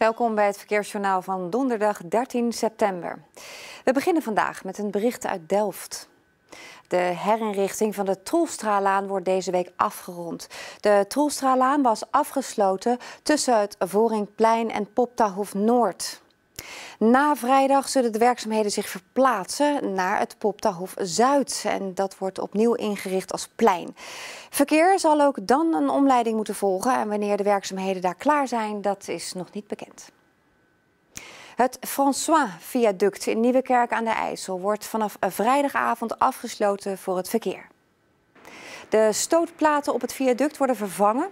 Welkom bij het Verkeersjournaal van donderdag 13 september. We beginnen vandaag met een bericht uit Delft. De herinrichting van de Troelstralaan wordt deze week afgerond. De Troelstralaan was afgesloten tussen het Voringplein en Poptahof Noord. Na vrijdag zullen de werkzaamheden zich verplaatsen naar het Poptahof Zuid. En dat wordt opnieuw ingericht als plein. Verkeer zal ook dan een omleiding moeten volgen. En wanneer de werkzaamheden daar klaar zijn, dat is nog niet bekend. Het François-viaduct in Nieuwekerk aan de IJssel wordt vanaf vrijdagavond afgesloten voor het verkeer. De stootplaten op het viaduct worden vervangen.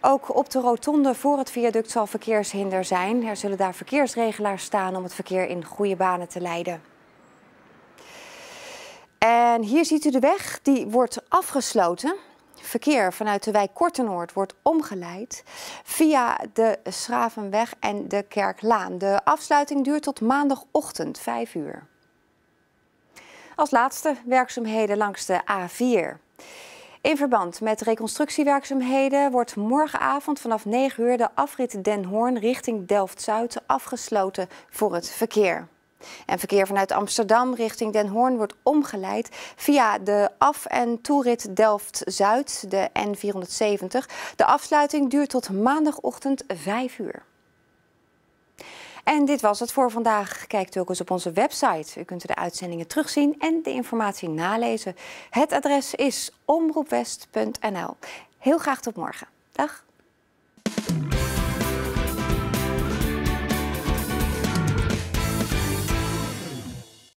Ook op de rotonde voor het viaduct zal verkeershinder zijn. Er zullen daar verkeersregelaars staan om het verkeer in goede banen te leiden. En hier ziet u de weg, die wordt afgesloten. Verkeer vanuit de wijk Kortenoord wordt omgeleid via de Schravenweg en de Kerklaan. De afsluiting duurt tot maandagochtend 5 uur. Als laatste werkzaamheden langs de A4. In verband met reconstructiewerkzaamheden wordt morgenavond vanaf 9 uur de afrit Den Hoorn richting Delft-Zuid afgesloten voor het verkeer. En verkeer vanuit Amsterdam richting Den Hoorn wordt omgeleid via de af- en toerit Delft-Zuid, de N470. De afsluiting duurt tot maandagochtend 5 uur. En dit was het voor vandaag. Kijkt u ook eens op onze website. U kunt de uitzendingen terugzien en de informatie nalezen. Het adres is omroepwest.nl. Heel graag tot morgen. Dag.